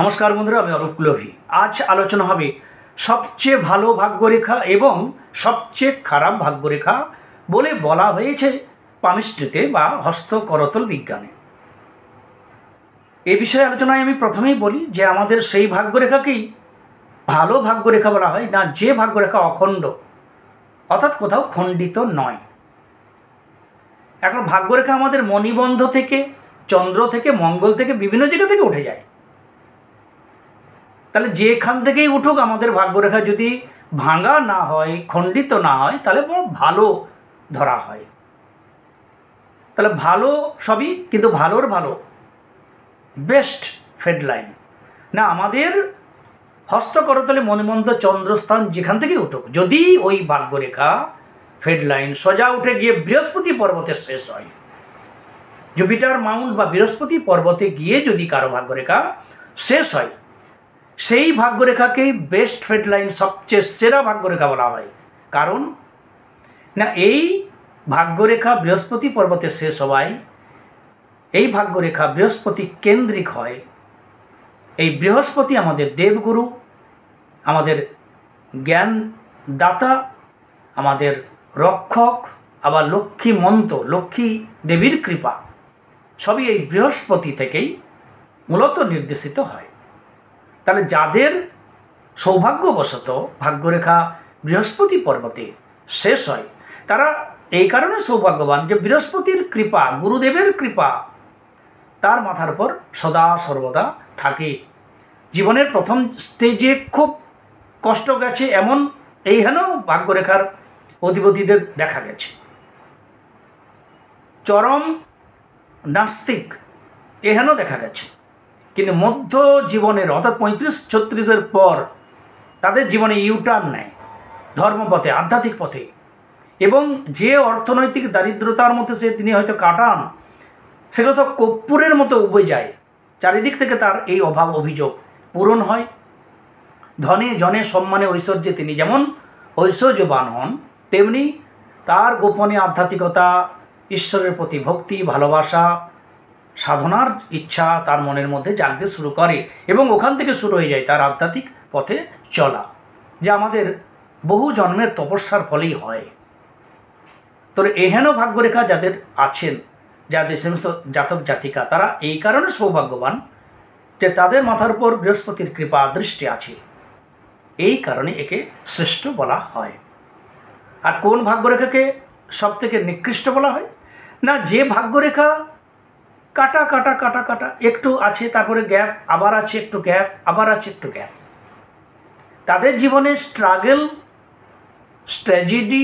নমস্কার বন্ধুরা আমি অরূপ কুলভি আজ আলোচনা হবে সবচেয়ে ভালো ভাগ্যরেখা এবং সবচেয়ে খারাপ ভাগ্যরেখা বলে বলা হয়েছে পামিস্ট্রিতে বা হস্তকরতল বিজ্ঞানে এ বিষয়ে আলোচনায় আমি প্রথমেই বলি যে আমাদের সেই ভাগ্যরেখাকেই ভালো ভাগ্যরেখা বলা হয় না যে ভাগ্যরেখা অখণ্ড অর্থাৎ কোথাও খণ্ডিত নয় এখন ভাগ্যরেখা আমাদের মণিবন্ধ থেকে চন্দ্র থেকে মঙ্গল থেকে বিভিন্ন জায়গা থেকে উঠে যায় তাহলে যেখান থেকেই উঠুক আমাদের ভাগ্যরেখা যদি ভাঙা না হয় খণ্ডিত না হয় তাহলে বড় ভালো ধরা হয় তাহলে ভালো সবই কিন্তু ভালোর ভালো বেস্ট ফেডলাইন না আমাদের হস্তকরতলে মণিমন্ত চন্দ্রস্থান যেখান থেকেই উঠুক যদি ওই ভাগ্যরেখা ফেডলাইন সোজা উঠে গিয়ে বৃহস্পতি পর্বতে শেষ হয় জুপিটার মাউন্ট বা বৃহস্পতি পর্বতে গিয়ে যদি কারো ভাগ্যরেখা শেষ হয় সেই ভাগ্যরেখাকেই বেস্ট ফেড লাইন সবচেয়ে সেরা ভাগ্যরেখা বলা হয় কারণ না এই ভাগ্যরেখা বৃহস্পতি পর্বতে শেষ হওয়ায় এই ভাগ্যরেখা বৃহস্পতি কেন্দ্রিক হয় এই বৃহস্পতি আমাদের দেবগুরু আমাদের জ্ঞান দাতা আমাদের রক্ষক আবার লক্ষ্মী মন্ত লক্ষ্মী দেবীর কৃপা সবই এই বৃহস্পতি থেকেই মূলত নির্দেশিত হয় তাহলে যাদের সৌভাগ্যবশত ভাগ্যরেখা বৃহস্পতি পর্বতে শেষ হয় তারা এই কারণে সৌভাগ্যবান যে বৃহস্পতির কৃপা গুরুদেবের কৃপা তার মাথার উপর সদা সর্বদা থাকে জীবনের প্রথম স্টেজে খুব কষ্ট গেছে এমন এই হেন ভাগ্যরেখার অধিপতিদের দেখা গেছে চরম নাস্তিক এহেন দেখা গেছে কিন্তু মধ্য জীবনের অর্থাৎ পঁয়ত্রিশ ছত্রিশের পর তাদের জীবনে ইউটার্ন নেয় ধর্মপথে আধ্যাত্মিক পথে এবং যে অর্থনৈতিক দারিদ্রতার মধ্যে সে তিনি হয়তো কাটান সেগুলো সব কর্পূরের মতো উবে যায় চারিদিক থেকে তার এই অভাব অভিযোগ পূরণ হয় ধনে জনে সম্মানে ঐশ্বর্যে তিনি যেমন ঐশ্বর্যবান হন তেমনি তার গোপনে আধ্যাত্মিকতা ঈশ্বরের প্রতি ভক্তি ভালোবাসা সাধনার ইচ্ছা তার মনের মধ্যে জাগতে শুরু করে এবং ওখান থেকে শুরু হয়ে যায় তার আধ্যাত্মিক পথে চলা যা আমাদের বহু জন্মের তপস্যার ফলেই হয় তো এহেন ভাগ্যরেখা যাদের আছেন যাদের সমস্ত জাতক জাতিকা তারা এই কারণে সৌভাগ্যবান যে তাদের মাথার উপর বৃহস্পতির কৃপা দৃষ্টি আছে এই কারণে একে শ্রেষ্ঠ বলা হয় আর কোন ভাগ্যরেখাকে সব থেকে নিকৃষ্ট বলা হয় না যে ভাগ্যরেখা কাটা কাটা কাটা কাটা একটু আছে তারপরে গ্যাপ আবার আছে একটু গ্যাপ আবার আছে একটু গ্যাপ তাদের জীবনে স্ট্রাগল স্ট্র্যাজেডি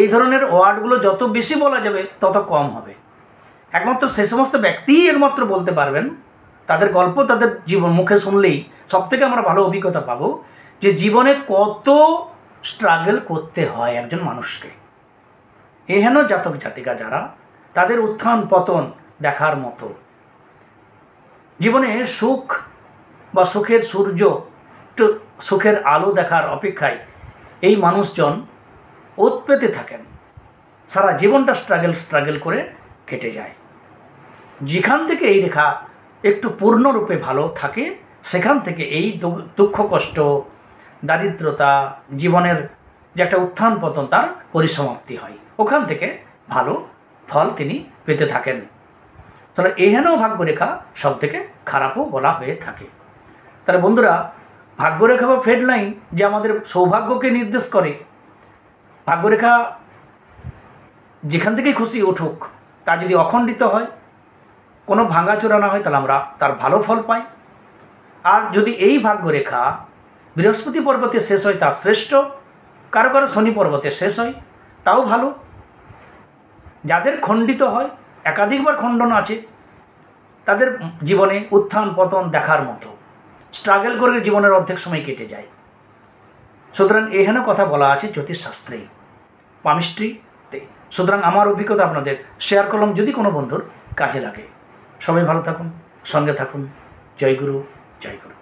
এই ধরনের ওয়ার্ডগুলো যত বেশি বলা যাবে তত কম হবে একমাত্র সে সমস্ত ব্যক্তিই একমাত্র বলতে পারবেন তাদের গল্প তাদের জীবন মুখে শুনলেই সব থেকে আমরা ভালো অভিজ্ঞতা পাবো যে জীবনে কত স্ট্রাগল করতে হয় একজন মানুষকে এহেন জাতক জাতিকা যারা তাদের উত্থান পতন দেখার মতো জীবনে সুখ বা সুখের সূর্য একটু সুখের আলো দেখার অপেক্ষায় এই মানুষজন ওত পেতে থাকেন সারা জীবনটা স্ট্রাগেল স্ট্রাগেল করে কেটে যায় যেখান থেকে এই রেখা একটু পূর্ণরূপে ভালো থাকে সেখান থেকে এই দুঃখ কষ্ট দারিদ্রতা জীবনের যে একটা উত্থান পতন তার পরিসমাপ্তি হয় ওখান থেকে ভালো ফল তিনি পেতে থাকেন তাহলে এহেনও ভাগ্যরেখা সব থেকে খারাপও বলা হয়ে থাকে তাহলে বন্ধুরা ভাগ্যরেখা বা ফেড লাইন যে আমাদের সৌভাগ্যকে নির্দেশ করে ভাগ্যরেখা যেখান থেকেই খুশি উঠুক তা যদি অখণ্ডিত হয় কোনো ভাঙাচোরা না হয় তাহলে আমরা তার ভালো ফল পাই আর যদি এই ভাগ্যরেখা বৃহস্পতি পর্বতে শেষ হয় তা শ্রেষ্ঠ কারো কারো শনি পর্বতে শেষ হয় তাও ভালো যাদের খণ্ডিত হয় একাধিকবার খণ্ডন আছে তাদের জীবনে উত্থান পতন দেখার মতো স্ট্রাগল করে জীবনের অর্ধেক সময় কেটে যায় সুতরাং এখানে কথা বলা আছে জ্যোতিষশাস্ত্রে পামিস্ট্রিতে সুতরাং আমার অভিজ্ঞতা আপনাদের শেয়ার করলাম যদি কোনো বন্ধুর কাজে লাগে সবাই ভালো থাকুন সঙ্গে থাকুন জয় গুরু জয় গুরু